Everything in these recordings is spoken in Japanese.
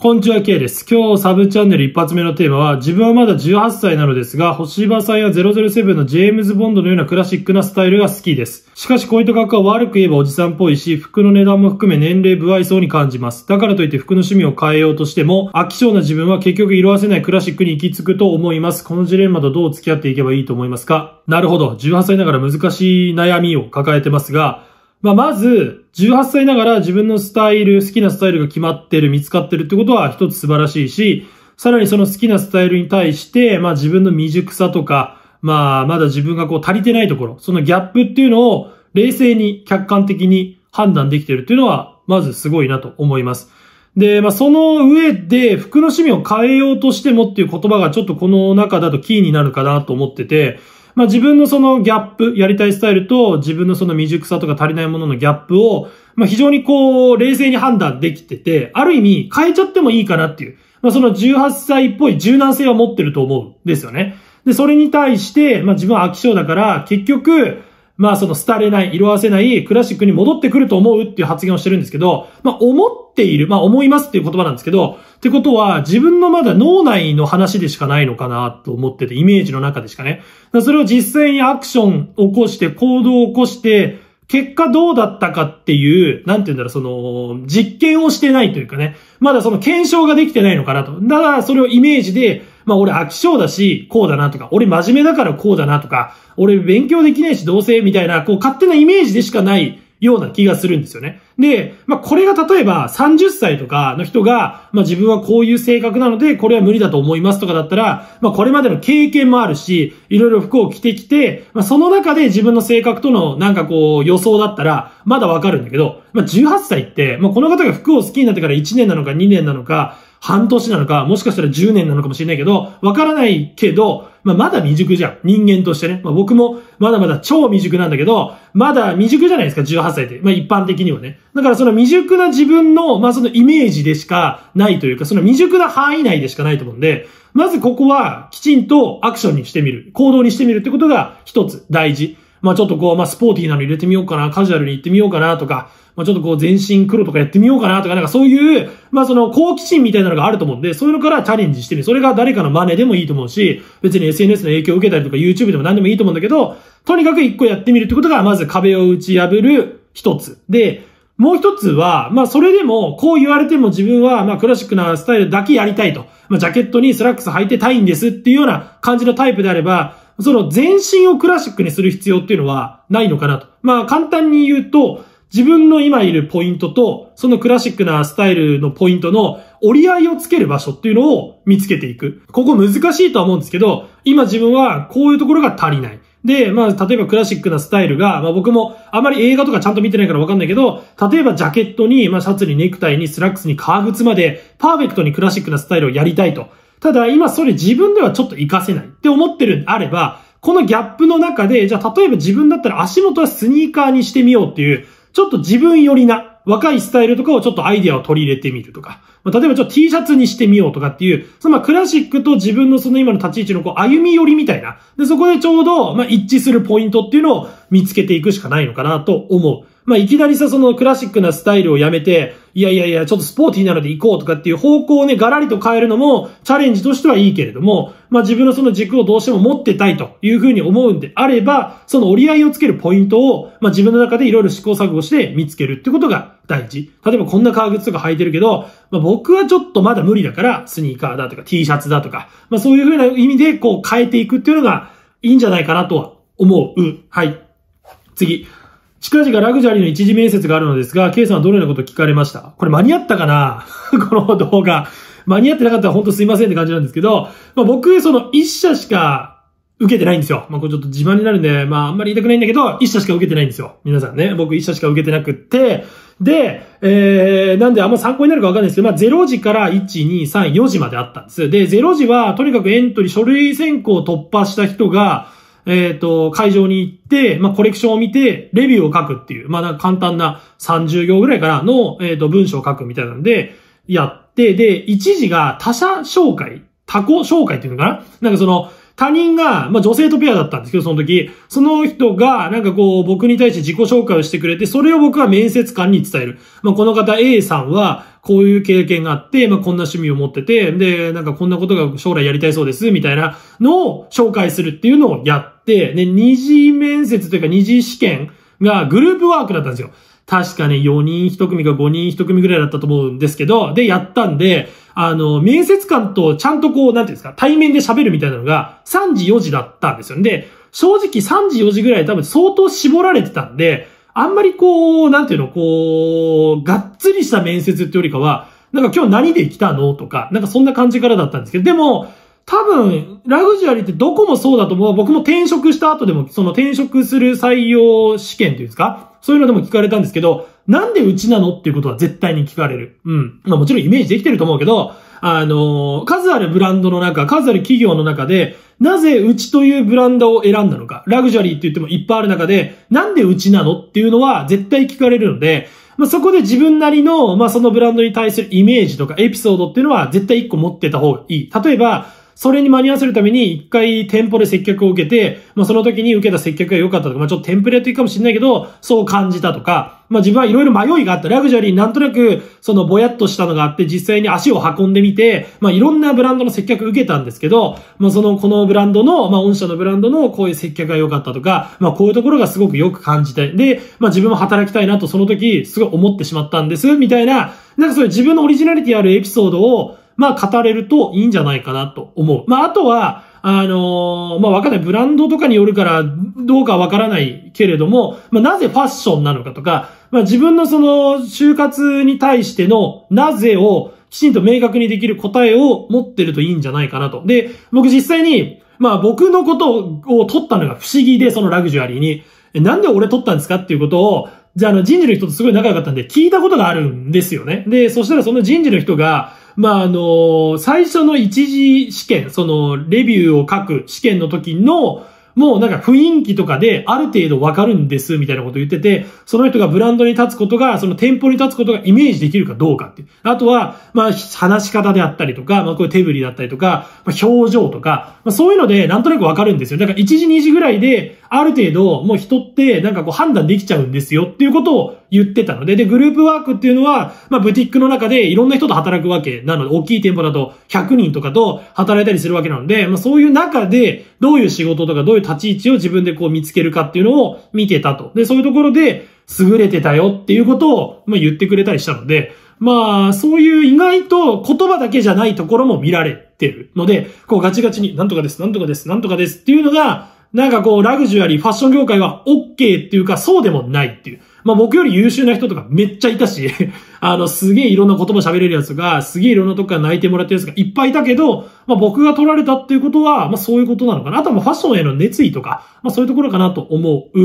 こんにちは、K です。今日サブチャンネル一発目のテーマは、自分はまだ18歳なのですが、星葉さんや007のジェームズ・ボンドのようなクラシックなスタイルが好きです。しかし、こういった格好は悪く言えばおじさんっぽいし、服の値段も含め年齢不愛想に感じます。だからといって服の趣味を変えようとしても、飽き性な自分は結局色あせないクラシックに行き着くと思います。このジレンマとどう付き合っていけばいいと思いますかなるほど。18歳ながら難しい悩みを抱えてますが、まあ、まず、18歳ながら自分のスタイル、好きなスタイルが決まってる、見つかってるってことは一つ素晴らしいし、さらにその好きなスタイルに対して、まあ自分の未熟さとか、まあまだ自分がこう足りてないところ、そのギャップっていうのを冷静に客観的に判断できてるっていうのは、まずすごいなと思います。で、まあその上で服の趣味を変えようとしてもっていう言葉がちょっとこの中だとキーになるかなと思ってて、まあ、自分のそのギャップ、やりたいスタイルと自分のその未熟さとか足りないもののギャップを、まあ、非常にこう、冷静に判断できてて、ある意味変えちゃってもいいかなっていう、まあ、その18歳っぽい柔軟性は持ってると思うんですよね。で、それに対して、まあ、自分は飽き性だから、結局、まあその廃れない、色あせないクラシックに戻ってくると思うっていう発言をしてるんですけど、まあ思っている、まあ思いますっていう言葉なんですけど、ってことは自分のまだ脳内の話でしかないのかなと思ってて、イメージの中でしかね。それを実際にアクションを起こして、行動を起こして、結果どうだったかっていう、なんて言うんだろう、その、実験をしてないというかね、まだその検証ができてないのかなと。だから、それをイメージで、まあ俺飽き性だし、こうだなとか、俺真面目だからこうだなとか、俺勉強できないしどうせ、みたいな、こう勝手なイメージでしかないような気がするんですよね。で、まあ、これが例えば30歳とかの人が、まあ、自分はこういう性格なので、これは無理だと思いますとかだったら、まあ、これまでの経験もあるし、いろいろ服を着てきて、まあ、その中で自分の性格とのなんかこう予想だったら、まだわかるんだけど、まあ、18歳って、まあ、この方が服を好きになってから1年なのか2年なのか、半年なのか、もしかしたら10年なのかもしれないけど、わからないけど、まあ、まだ未熟じゃん。人間としてね。まあ、僕もまだまだ超未熟なんだけど、まだ未熟じゃないですか、18歳って。まあ、一般的にはね。だからその未熟な自分の、まあ、そのイメージでしかないというか、その未熟な範囲内でしかないと思うんで、まずここはきちんとアクションにしてみる。行動にしてみるってことが一つ大事。まあちょっとこう、まあスポーティーなの入れてみようかな、カジュアルに行ってみようかなとか、まあ、ちょっとこう全身黒とかやってみようかなとか、なんかそういう、まあその好奇心みたいなのがあると思うんで、そういうのからチャレンジしてみる。それが誰かの真似でもいいと思うし、別に SNS の影響を受けたりとか YouTube でも何でもいいと思うんだけど、とにかく一個やってみるってことが、まず壁を打ち破る一つ。で、もう一つは、まあそれでも、こう言われても自分は、まあクラシックなスタイルだけやりたいと。まあジャケットにスラックス履いてたいんですっていうような感じのタイプであれば、その全身をクラシックにする必要っていうのはないのかなと。まあ簡単に言うと、自分の今いるポイントと、そのクラシックなスタイルのポイントの折り合いをつける場所っていうのを見つけていく。ここ難しいとは思うんですけど、今自分はこういうところが足りない。で、まあ、例えばクラシックなスタイルが、まあ僕もあまり映画とかちゃんと見てないからわかんないけど、例えばジャケットに、まあシャツにネクタイにスラックスに革靴まで、パーフェクトにクラシックなスタイルをやりたいと。ただ今それ自分ではちょっと活かせないって思ってるんであれば、このギャップの中で、じゃあ例えば自分だったら足元はスニーカーにしてみようっていう、ちょっと自分寄りな若いスタイルとかをちょっとアイデアを取り入れてみるとか、まあ、例えばちょっと T シャツにしてみようとかっていう、そのまあクラシックと自分のその今の立ち位置のこう歩み寄りみたいな、で、そこでちょうどまあ一致するポイントっていうのを見つけていくしかないのかなと思う。まあ、いきなりさ、そのクラシックなスタイルをやめて、いやいやいや、ちょっとスポーティーなので行こうとかっていう方向をね、ガラリと変えるのも、チャレンジとしてはいいけれども、まあ、自分のその軸をどうしても持ってたいというふうに思うんであれば、その折り合いをつけるポイントを、まあ、自分の中でいろいろ試行錯誤して見つけるってことが大事。例えばこんな革靴とか履いてるけど、まあ、僕はちょっとまだ無理だから、スニーカーだとか T シャツだとか、まあ、そういうふうな意味でこう変えていくっていうのがいいんじゃないかなとは思う。はい。次。近々ラグジュアリーの一時面接があるのですが、K さんはどのようなことを聞かれましたこれ間に合ったかな この動画。間に合ってなかったら本当すいませんって感じなんですけど、まあ、僕、その1社しか受けてないんですよ。まあ、これちょっと自慢になるんで、まあ、あんまり言いたくないんだけど、1社しか受けてないんですよ。皆さんね。僕1社しか受けてなくって、で、えー、なんであんま参考になるかわかんないですけど、まあ、0時から1、2、3、4時まであったんです。で、0時は、とにかくエントリー、書類選考を突破した人が、えっ、ー、と、会場に行って、まあ、コレクションを見て、レビューを書くっていう、まあ、簡単な30行ぐらいからの、えっ、ー、と、文章を書くみたいなんで、やって、で、一時が他者紹介、他個紹介っていうのかななんかその、他人が、まあ、女性とペアだったんですけど、その時、その人が、なんかこう、僕に対して自己紹介をしてくれて、それを僕は面接官に伝える。まあ、この方 A さんは、こういう経験があって、まあ、こんな趣味を持ってて、で、なんかこんなことが将来やりたいそうです、みたいなのを紹介するっていうのをやって、で、二次面接というか二次試験がグループワークだったんですよ。確かね、4人1組か5人1組ぐらいだったと思うんですけど、で、やったんで、あの、面接官とちゃんとこう、なんていうんですか、対面で喋るみたいなのが、3時4時だったんですよで、正直3時4時ぐらい多分相当絞られてたんで、あんまりこう、なんていうの、こう、がっつりした面接ってよりかは、なんか今日何で来たのとか、なんかそんな感じからだったんですけど、でも、多分、ラグジュアリーってどこもそうだと思う。僕も転職した後でも、その転職する採用試験っていうんですかそういうのでも聞かれたんですけど、なんでうちなのっていうことは絶対に聞かれる。うん。まあもちろんイメージできてると思うけど、あのー、数あるブランドの中、数ある企業の中で、なぜうちというブランドを選んだのか、ラグジュアリーって言ってもいっぱいある中で、なんでうちなのっていうのは絶対聞かれるので、まあ、そこで自分なりの、まあ、そのブランドに対するイメージとかエピソードっていうのは絶対一個持ってた方がいい。例えば、それに間に合わせるために、一回店舗で接客を受けて、まあその時に受けた接客が良かったとか、まあちょっとテンプレートいいかもしれないけど、そう感じたとか、まあ自分はいろいろ迷いがあった。ラグジュアリーなんとなく、そのぼやっとしたのがあって、実際に足を運んでみて、まあいろんなブランドの接客受けたんですけど、まあその、このブランドの、まあ御社のブランドのこういう接客が良かったとか、まあこういうところがすごくよく感じたい。で、まあ自分も働きたいなとその時、すごい思ってしまったんです、みたいな、なんかそういう自分のオリジナリティあるエピソードを、まあ語れるといいんじゃないかなと思う。まああとは、あのー、まあ、わかんない。ブランドとかによるから、どうかわからないけれども、まあ、なぜファッションなのかとか、まあ、自分のその、就活に対しての、なぜを、きちんと明確にできる答えを持ってるといいんじゃないかなと。で、僕実際に、まあ、僕のことを取ったのが不思議で、そのラグジュアリーに。なんで俺取ったんですかっていうことを、じゃあ、あの、人事の人とすごい仲良かったんで、聞いたことがあるんですよね。で、そしたらその人事の人が、まあ、あの、最初の一次試験、その、レビューを書く試験の時の、もうなんか雰囲気とかである程度わかるんですみたいなこと言ってて、その人がブランドに立つことが、その店舗に立つことがイメージできるかどうかってあとは、まあ話し方であったりとか、まあこれ手振りだったりとか、まあ、表情とか、まあそういうのでなんとなくわかるんですよ。だから1時2時ぐらいで、ある程度もう人ってなんかこう判断できちゃうんですよっていうことを言ってたので、で、グループワークっていうのは、まあブティックの中でいろんな人と働くわけなので、大きい店舗だと100人とかと働いたりするわけなので、まあそういう中でどういう仕事とかどういういう立ち位置を自分でこう見つけるかっていうのを見てたと。で、そういうところで優れてたよっていうことを、ま言ってくれたりしたので、まあ、そういう意外と言葉だけじゃないところも見られてるので、こうガチガチに、なんとかです、なんとかです、なんとかですっていうのが、なんかこう、ラグジュアリー、ファッション業界は OK っていうか、そうでもないっていう。まあ僕より優秀な人とかめっちゃいたし、あの、すげえいろんな言葉喋れるやつが、すげえいろんなとこから泣いてもらってるやつがいっぱいいたけど、まあ僕が取られたっていうことは、まあそういうことなのかな。あとはファッションへの熱意とか、まあそういうところかなと思う。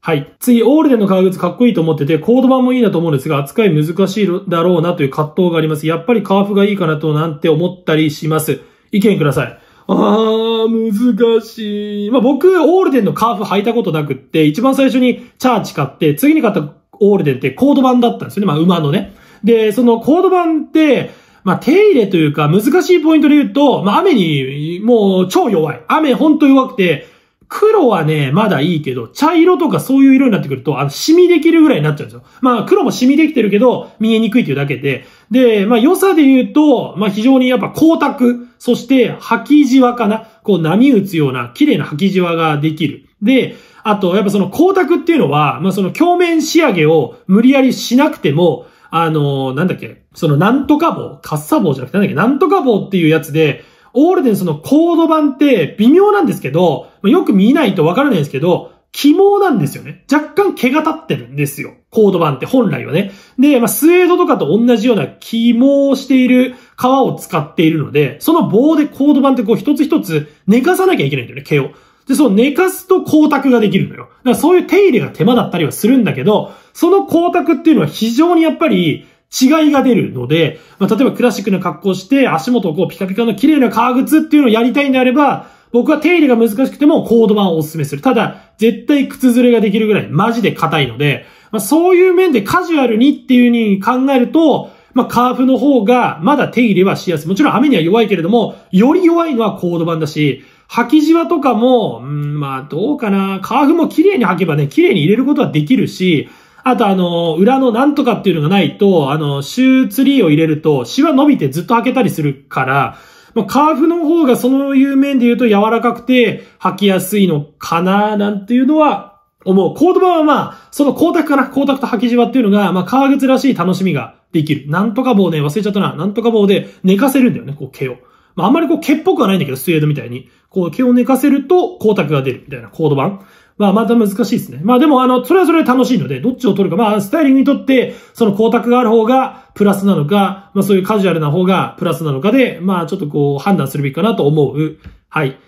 はい。次、オールデンの革靴かっこいいと思ってて、コード版もいいなと思うんですが、扱い難しいだろうなという葛藤があります。やっぱりカーフがいいかなとなんて思ったりします。意見ください。ああ、難しい。まあ、僕、オールデンのカーフ履いたことなくって、一番最初にチャーチ買って、次に買ったオールデンってコード版だったんですよね。まあ、馬のね。で、そのコード版って、まあ、手入れというか、難しいポイントで言うと、まあ、雨に、もう、超弱い。雨、ほんと弱くて、黒はね、まだいいけど、茶色とかそういう色になってくると、あの、染みできるぐらいになっちゃうんですよ。まあ、黒も染みできてるけど、見えにくいというだけで。で、まあ、良さで言うと、まあ、非常にやっぱ光沢。そして、履きじわかな。こう、波打つような、綺麗な履きじわができる。で、あと、やっぱその光沢っていうのは、まあ、その鏡面仕上げを無理やりしなくても、あのー、なんだっけ、そのなんとか棒、カッサ棒じゃなくてなんだっけ、なんとか棒っていうやつで、オールデンそのコード版って微妙なんですけど、よく見ないとわからないんですけど、起毛なんですよね。若干毛が立ってるんですよ。コード版って本来はね。で、まあ、スエードとかと同じような起毛をしている皮を使っているので、その棒でコード版ってこう一つ一つ寝かさなきゃいけないんだよね、毛を。で、その寝かすと光沢ができるのよ。だからそういう手入れが手間だったりはするんだけど、その光沢っていうのは非常にやっぱり、違いが出るので、まあ、例えばクラシックな格好して足元をこうピカピカの綺麗な革靴っていうのをやりたいんであれば、僕は手入れが難しくてもコード版をお勧めする。ただ、絶対靴ずれができるぐらいマジで硬いので、まあ、そういう面でカジュアルにっていう風に考えると、まあ、カーフの方がまだ手入れはしやすい。もちろん雨には弱いけれども、より弱いのはコード版だし、履きじわとかも、うん、まあどうかな。カーフも綺麗に履けばね、綺麗に入れることはできるし、あとあの、裏のなんとかっていうのがないと、あの、シューツリーを入れると、シワ伸びてずっと開けたりするから、まあ、カーフの方がそういう面で言うと柔らかくて履きやすいのかななんていうのは思う。コードバはまあ、その光沢かな光沢と履きじわっていうのが、まあ、革靴らしい楽しみができる。なんとか棒ね、忘れちゃったな。なんとか棒で寝かせるんだよね、こう毛を。まあ、あんまりこう毛っぽくはないんだけど、スウェードみたいに。こう毛を寝かせると光沢が出るみたいなコード版。まあ、また難しいですね。まあでも、あの、それはそれで楽しいので、どっちを取るか。まあ、スタイリングにとって、その光沢がある方がプラスなのか、まあそういうカジュアルな方がプラスなのかで、まあちょっとこう、判断するべきかなと思う。はい。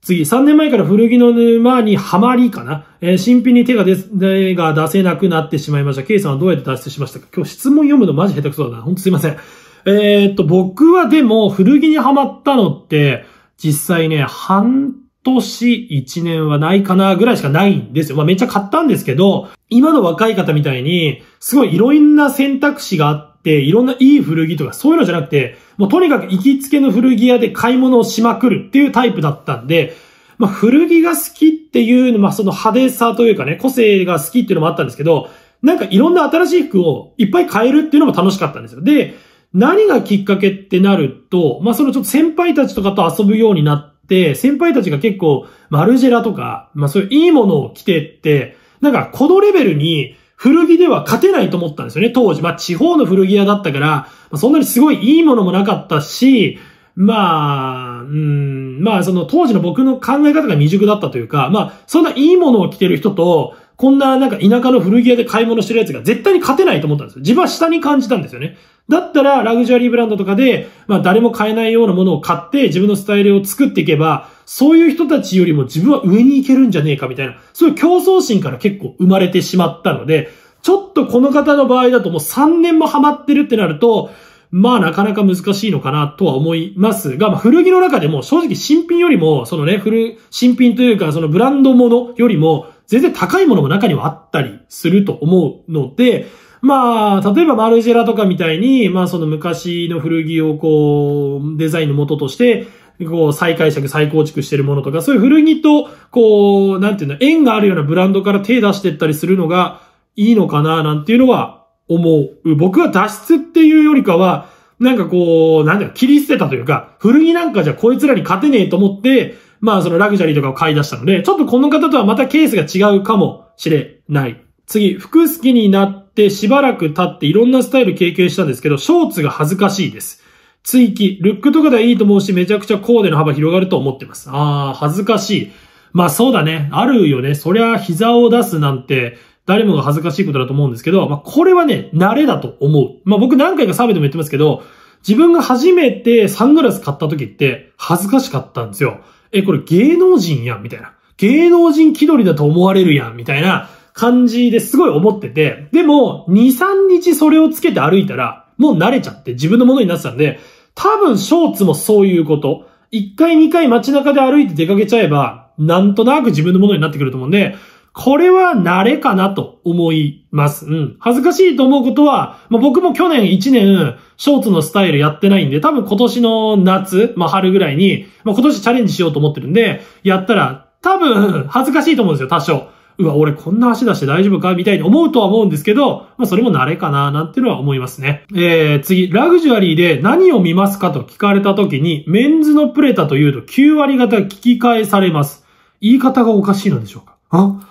次、3年前から古着の沼にはまりかな。えー、新品に手が出、手が出せなくなってしまいました。ケイさんはどうやって脱出しましたか今日質問読むのマジ下手くそだな。ほんとすいません。えー、っと、僕はでも古着にはまったのって、実際ね、半年1年はないかなぐらいしかないんですよ。まあめっちゃ買ったんですけど、今の若い方みたいに、すごいいろんな選択肢があって、いろんないい古着とかそういうのじゃなくて、もうとにかく行きつけの古着屋で買い物をしまくるっていうタイプだったんで、まあ古着が好きっていう、まあその派手さというかね、個性が好きっていうのもあったんですけど、なんかいろんな新しい服をいっぱい買えるっていうのも楽しかったんですよ。で、何がきっかけってなると、まあそのちょっと先輩たちとかと遊ぶようになって、、先輩たちが結構、マルジェラとか、まあそういういいものを着てって、なんかこのレベルに古着では勝てないと思ったんですよね、当時。まあ地方の古着屋だったから、まあ、そんなにすごいいいものもなかったし、まあ、うん、まあその当時の僕の考え方が未熟だったというか、まあそんないいものを着てる人と、こんななんか田舎の古着屋で買い物してるやつが絶対に勝てないと思ったんですよ。自分は下に感じたんですよね。だったら、ラグジュアリーブランドとかで、まあ、誰も買えないようなものを買って、自分のスタイルを作っていけば、そういう人たちよりも自分は上に行けるんじゃねえかみたいな、そういう競争心から結構生まれてしまったので、ちょっとこの方の場合だともう3年もハマってるってなると、まあなかなか難しいのかなとは思いますが、まあ古着の中でも正直新品よりも、そのね、古、新品というかそのブランドものよりも、全然高いものも中にはあったりすると思うので、まあ、例えばマルジェラとかみたいに、まあその昔の古着をこう、デザインの元として、こう、再解釈、再構築してるものとか、そういう古着と、こう、なんていうの、縁があるようなブランドから手出してったりするのがいいのかな、なんていうのは思う。僕は脱出っていうよりかは、なんかこう、なんていうの、切り捨てたというか、古着なんかじゃこいつらに勝てねえと思って、まあそのラグジュアリーとかを買い出したので、ちょっとこの方とはまたケースが違うかもしれない。次、服好きになっってしばらく経っていろんなスタイル経験したんですけど、ショーツが恥ずかしいです。追記、ルックとかではいいと思うし、めちゃくちゃコーデの幅広がると思ってます。あー、恥ずかしい。まあそうだね。あるよね。そりゃ膝を出すなんて、誰もが恥ずかしいことだと思うんですけど、まあこれはね、慣れだと思う。まあ僕何回かサービスでも言ってますけど、自分が初めてサングラス買った時って恥ずかしかったんですよ。え、これ芸能人やん、みたいな。芸能人気取りだと思われるやん、みたいな。感じですごい思ってて、でも、2、3日それをつけて歩いたら、もう慣れちゃって自分のものになってたんで、多分ショーツもそういうこと。1回2回街中で歩いて出かけちゃえば、なんとなく自分のものになってくると思うんで、これは慣れかなと思います。うん。恥ずかしいと思うことは、まあ、僕も去年1年、ショーツのスタイルやってないんで、多分今年の夏、まあ、春ぐらいに、まあ、今年チャレンジしようと思ってるんで、やったら、多分、恥ずかしいと思うんですよ、多少。うわ、俺こんな足出して大丈夫かみたいに思うとは思うんですけど、まあそれも慣れかななんてのは思いますね。えー、次、ラグジュアリーで何を見ますかと聞かれた時に、メンズのプレタというと9割方聞き返されます。言い方がおかしいのでしょうかあ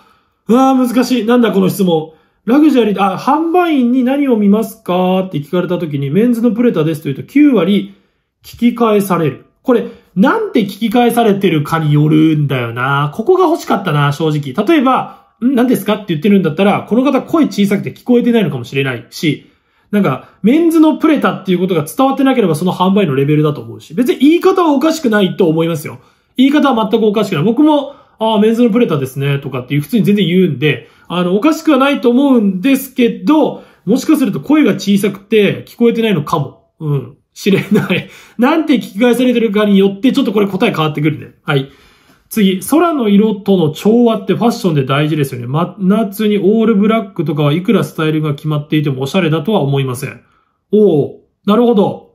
うわー難しい。なんだこの質問。ラグジュアリー、あ、販売員に何を見ますかって聞かれた時に、メンズのプレタですというと9割聞き返される。これ、なんて聞き返されてるかによるんだよな。ここが欲しかったな、正直。例えば、ん何ですかって言ってるんだったら、この方声小さくて聞こえてないのかもしれないし、なんか、メンズのプレタっていうことが伝わってなければその販売のレベルだと思うし、別に言い方はおかしくないと思いますよ。言い方は全くおかしくない。僕も、ああ、メンズのプレタですね、とかっていう、普通に全然言うんで、あの、おかしくはないと思うんですけど、もしかすると声が小さくて聞こえてないのかも。うん。知れない。なんて聞き返されてるかによって、ちょっとこれ答え変わってくるね。はい。次、空の色との調和ってファッションで大事ですよね。真夏にオールブラックとかはいくらスタイルが決まっていてもおしゃれだとは思いません。おお、なるほど。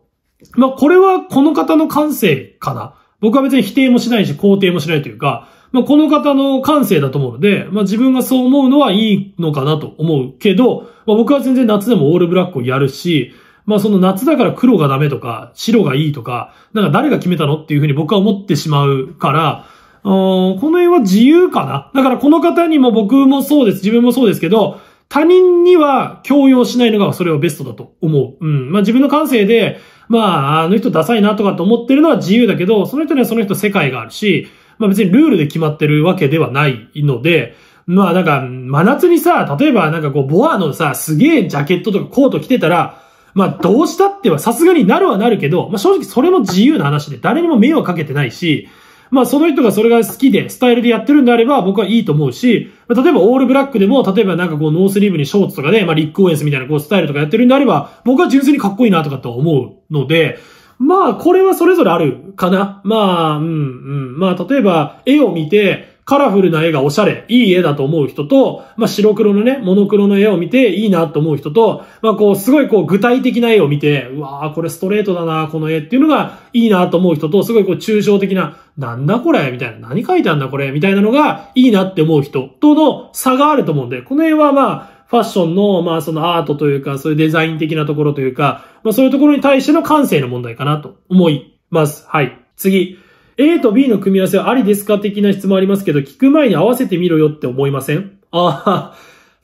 まあ、これはこの方の感性かな。僕は別に否定もしないし、肯定もしないというか、まあ、この方の感性だと思うので、まあ、自分がそう思うのはいいのかなと思うけど、まあ、僕は全然夏でもオールブラックをやるし、まあその夏だから黒がダメとか、白がいいとか、なんか誰が決めたのっていうふうに僕は思ってしまうから、この辺は自由かな。だからこの方にも僕もそうです、自分もそうですけど、他人には強要しないのがそれをベストだと思う。うん。まあ自分の感性で、まああの人ダサいなとかと思ってるのは自由だけど、その人にはその人世界があるし、まあ別にルールで決まってるわけではないので、まあなんか真夏にさ、例えばなんかこうボアのさ、すげえジャケットとかコート着てたら、まあ、どうしたってはさすがになるはなるけど、まあ、正直それも自由な話で、誰にも迷惑かけてないし、まあ、その人がそれが好きで、スタイルでやってるんであれば、僕はいいと思うし、例えばオールブラックでも、例えばなんかこう、ノースリーブにショーツとかで、まあ、リックオーエンスみたいなこう、スタイルとかやってるんであれば、僕は純粋にかっこいいなとかと思うので、まあ、これはそれぞれあるかな。まあ、うん、うん。まあ、例えば、絵を見て、カラフルな絵がおしゃれ、いい絵だと思う人と、まあ、白黒のね、モノクロの絵を見ていいなと思う人と、まあ、こう、すごいこう、具体的な絵を見て、うわー、これストレートだな、この絵っていうのがいいなと思う人と、すごいこう、抽象的な、なんだこれみたいな、何書いてあんだこれみたいなのがいいなって思う人との差があると思うんで、この辺はまあ、ファッションの、まあそのアートというか、そういうデザイン的なところというか、まあそういうところに対しての感性の問題かなと思います。はい。次。A と B の組み合わせはありですか的な質問ありますけど、聞く前に合わせてみろよって思いませんあ あ、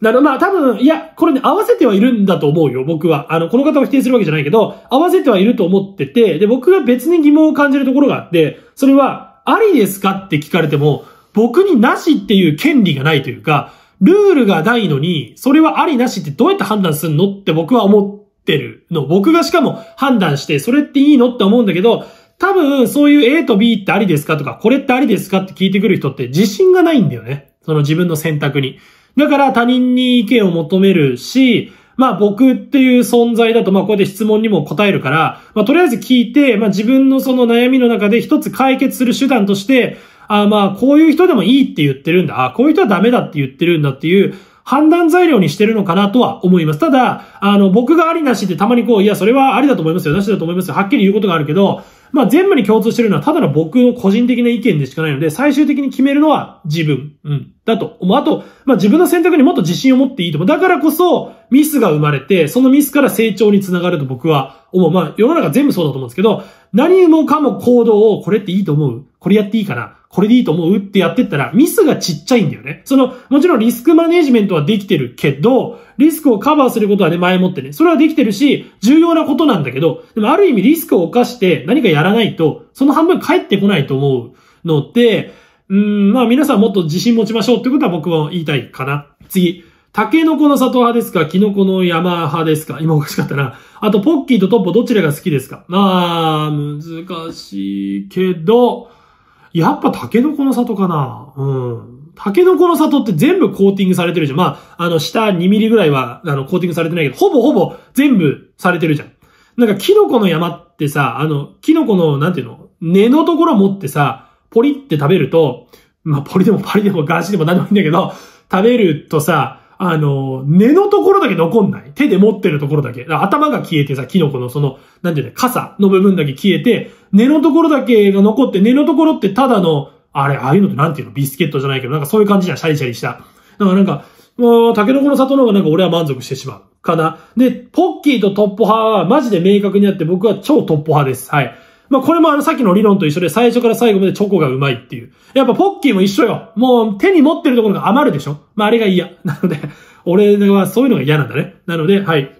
なるまあ多分、いや、これね、合わせてはいるんだと思うよ、僕は。あの、この方を否定するわけじゃないけど、合わせてはいると思ってて、で、僕が別に疑問を感じるところがあって、それは、ありですかって聞かれても、僕になしっていう権利がないというか、ルールがないのに、それはありなしってどうやって判断すんのって僕は思ってるの。僕がしかも判断して、それっていいのって思うんだけど、多分、そういう A と B ってありですかとか、これってありですかって聞いてくる人って自信がないんだよね。その自分の選択に。だから他人に意見を求めるし、まあ僕っていう存在だと、まあこうやって質問にも答えるから、まあとりあえず聞いて、まあ自分のその悩みの中で一つ解決する手段として、あまあこういう人でもいいって言ってるんだ、あこういう人はダメだって言ってるんだっていう判断材料にしてるのかなとは思います。ただ、あの僕がありなしってたまにこう、いやそれはありだと思いますよ、なしだと思いますよ、はっきり言うことがあるけど、まあ、全部に共通してるのはただの僕の個人的な意見でしかないので、最終的に決めるのは自分。うん。だと。思う。あと、まあ、自分の選択にもっと自信を持っていいと思う。だからこそ、ミスが生まれて、そのミスから成長につながると僕は思う。まあ、世の中全部そうだと思うんですけど、何もかも行動を、これっていいと思うこれやっていいかなこれでいいと思うってやってったら、ミスがちっちゃいんだよね。その、もちろんリスクマネジメントはできてるけど、リスクをカバーすることはね、前もってね、それはできてるし、重要なことなんだけど、でもある意味リスクを犯して何かやらないと、その半分返ってこないと思うので、うん、まあ皆さんもっと自信持ちましょうってことは僕は言いたいかな。次。タケノコの里派ですかキノコの山派ですか今おかしかったな。あと、ポッキーとトッポどちらが好きですかまあ、難しいけど、やっぱタケノコの里かなうん。タケノコの里って全部コーティングされてるじゃん。まあ、あの、下2ミリぐらいは、あの、コーティングされてないけど、ほぼほぼ全部されてるじゃん。なんか、キノコの山ってさ、あの、キノコの、なんていうの根のところ持ってさ、ポリって食べると、まあ、ポリでもパリでもガシでも何でもいいんだけど、食べるとさ、あの、根のところだけ残んない。手で持ってるところだけ。だ頭が消えてさ、キノコのその、なんていうの、傘の部分だけ消えて、根のところだけが残って、根のところってただの、あれ、ああいうのってなんていうのビスケットじゃないけど、なんかそういう感じじゃん、シャリシャリした。だからなんか、もう、タケノコの里の方がなんか俺は満足してしまう。かな。で、ポッキーとトッポ派はマジで明確にあって僕は超トッポ派です。はい。まあ、これもあのさっきの理論と一緒で最初から最後までチョコがうまいっていう。やっぱポッキーも一緒よ。もう手に持ってるところが余るでしょまあ、あれが嫌。なので、俺はそういうのが嫌なんだね。なので、はい。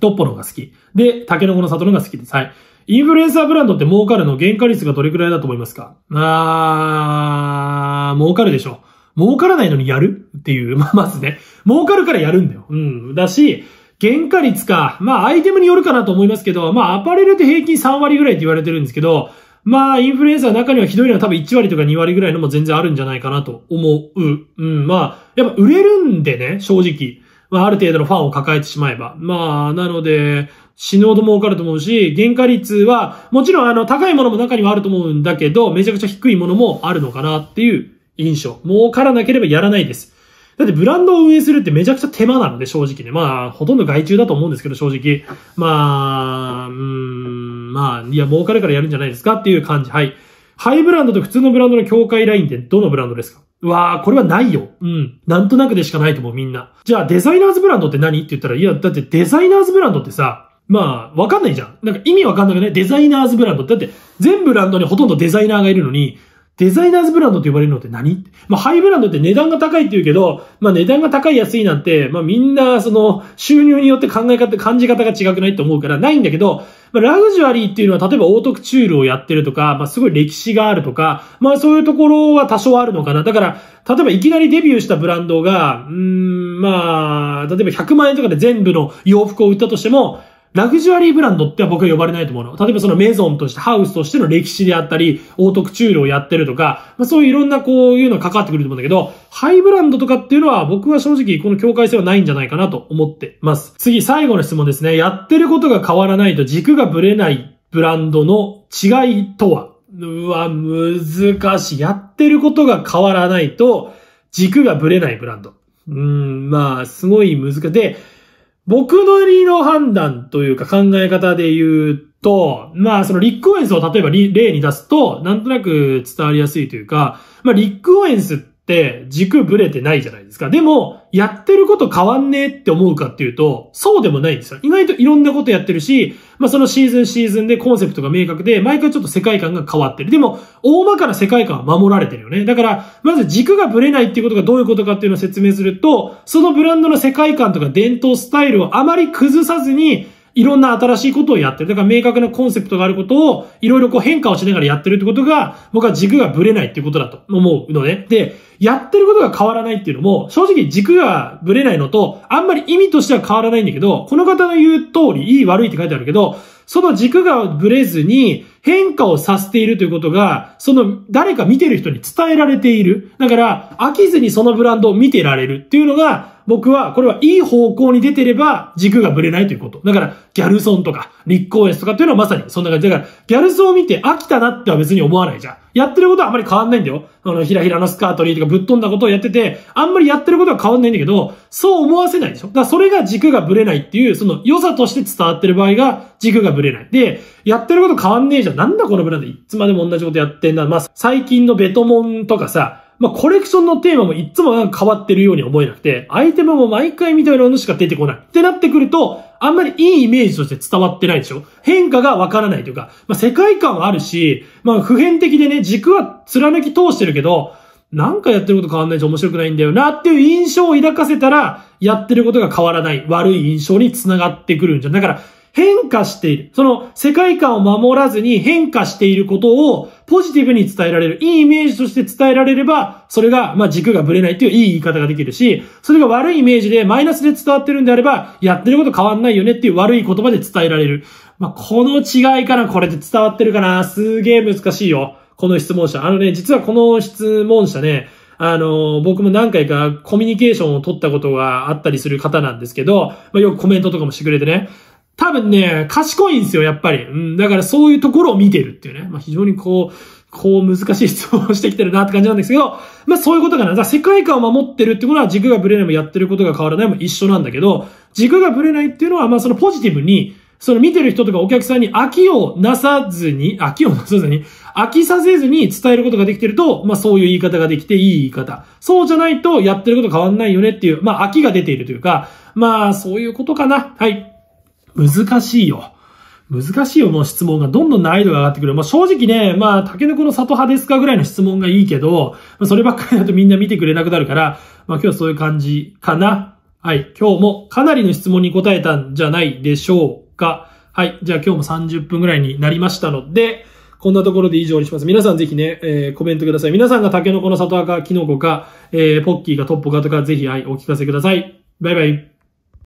トッポの方が好き。で、タケノコの里の方が好きです。はい。インフルエンサーブランドって儲かるの原価率がどれくらいだと思いますかあー、儲かるでしょ。儲からないのにやるっていう、まあ、まずね。儲かるからやるんだよ。うん。だし、原価率か。まあ、アイテムによるかなと思いますけど、まあ、アパレルって平均3割ぐらいって言われてるんですけど、まあ、インフルエンサーの中にはひどいのは多分1割とか2割ぐらいのも全然あるんじゃないかなと思う。うん、まあ、やっぱ売れるんでね、正直。まあ、ある程度のファンを抱えてしまえば。まあ、なので、死ぬほど儲かると思うし、原価率は、もちろんあの、高いものも中にはあると思うんだけど、めちゃくちゃ低いものもあるのかなっていう印象。儲からなければやらないです。だってブランドを運営するってめちゃくちゃ手間なので、正直ね。まあ、ほとんど外注だと思うんですけど、正直。まあ、うん、まあ、いや、儲かるからやるんじゃないですかっていう感じ。はい。ハイブランドと普通のブランドの境界ラインってどのブランドですかわあ、これはないよ。うん。なんとなくでしかないと思う、みんな。じゃあ、デザイナーズブランドって何って言ったら、いや、だってデザイナーズブランドってさ、まあ、わかんないじゃん。なんか意味わかんなくね。デザイナーズブランドって。だって、全ブランドにほとんどデザイナーがいるのに、デザイナーズブランドと呼ばれるのって何まあ、ハイブランドって値段が高いって言うけど、まあ、値段が高い安いなんて、まあ、みんな、その、収入によって考え方、感じ方が違くないと思うから、ないんだけど、まあ、ラグジュアリーっていうのは、例えばオートクチュールをやってるとか、まあ、すごい歴史があるとか、まあ、そういうところは多少あるのかな。だから、例えばいきなりデビューしたブランドが、うん、まあ、例えば100万円とかで全部の洋服を売ったとしても、ラグジュアリーブランドっては僕は呼ばれないと思うの。例えばそのメゾンとして、ハウスとしての歴史であったり、オートクチュールをやってるとか、まあ、そういういろんなこういうのが関わってくると思うんだけど、ハイブランドとかっていうのは僕は正直この境界線はないんじゃないかなと思ってます。次、最後の質問ですね。やってることが変わらないと軸がぶれないブランドの違いとはうわ、難しい。やってることが変わらないと、軸がぶれないブランド。うん、まあ、すごい難しい。で、僕の理の判断というか考え方で言うと、まあそのリック・オエンスを例えば例に出すと、なんとなく伝わりやすいというか、まあリック・オエンスってって軸ブレてないじゃないですか。でも、やってること変わんねえって思うかっていうと、そうでもないんですよ。意外といろんなことやってるし、まあそのシーズンシーズンでコンセプトが明確で、毎回ちょっと世界観が変わってる。でも、大まかな世界観は守られてるよね。だから、まず軸がブレないっていうことがどういうことかっていうのを説明すると、そのブランドの世界観とか伝統スタイルをあまり崩さずに、いろんな新しいことをやってる。だから明確なコンセプトがあることを、いろいろこう変化をしながらやってるってことが、僕は軸がブレないっていうことだと思うのね。で、やってることが変わらないっていうのも、正直軸がぶれないのと、あんまり意味としては変わらないんだけど、この方の言う通り、いい悪いって書いてあるけど、その軸がぶれずに変化をさせているということが、その誰か見てる人に伝えられている。だから、飽きずにそのブランドを見てられるっていうのが、僕は、これはいい方向に出てれば軸がぶれないということ。だから、ギャルソンとか、立候園とかっていうのはまさにそんな感じ。だから、ギャルソンを見て飽きたなっては別に思わないじゃん。やってることはあんまり変わんないんだよ。あの、ひらひらのスカートリーとかぶっ飛んだことをやってて、あんまりやってることは変わんないんだけど、そう思わせないでしょ。だからそれが軸がぶれないっていう、その良さとして伝わってる場合が軸がぶれない。で、やってること変わんねえじゃん。なんだこのブランドいつまでも同じことやってんな。まあ、最近のベトモンとかさ、まあ、コレクションのテーマもいつもなんか変わってるように思えなくて、アイテムも毎回見たいなのしか出てこない。ってなってくると、あんまりいいイメージとして伝わってないでしょ変化がわからないというか、まあ、世界観はあるし、まあ、普遍的でね、軸は貫き通してるけど、なんかやってること変わんないし面白くないんだよなっていう印象を抱かせたら、やってることが変わらない、悪い印象につながってくるんじゃん。だから、変化している。その世界観を守らずに変化していることをポジティブに伝えられる。いいイメージとして伝えられれば、それが、まあ、軸がぶれないといういい言い方ができるし、それが悪いイメージでマイナスで伝わってるんであれば、やってること変わんないよねっていう悪い言葉で伝えられる。まあ、この違いかなこれで伝わってるかなすげえ難しいよ。この質問者。あのね、実はこの質問者ね、あの、僕も何回かコミュニケーションを取ったことがあったりする方なんですけど、まあ、よくコメントとかもしてくれてね。多分ね、賢いんですよ、やっぱり。うん、だからそういうところを見てるっていうね。まあ、非常にこう、こう難しい質問をしてきてるなって感じなんですけど、まあそういうことかな。だから世界観を守ってるってことは軸がブレないもやってることが変わらないも一緒なんだけど、軸がブレないっていうのは、まあそのポジティブに、その見てる人とかお客さんに飽きをなさずに、飽きをなさずに、飽きさせずに伝えることができてると、まあそういう言い方ができていい言い方。そうじゃないとやってること変わんないよねっていう、まあ飽きが出ているというか、まあそういうことかな。はい。難しいよ。難しいよ、もう質問が。どんどん難易度が上がってくる。まあ、正直ね、まあ、竹の子の里派ですかぐらいの質問がいいけど、まあ、そればっかりだとみんな見てくれなくなるから、まあ、今日はそういう感じかな。はい。今日もかなりの質問に答えたんじゃないでしょうか。はい。じゃあ今日も30分ぐらいになりましたので、こんなところで以上にします。皆さんぜひね、えー、コメントください。皆さんがタケノコの里赤、キノコか、えー、ポッキーかトッポかとか、ぜひ、はい、お聞かせください。バイバイ。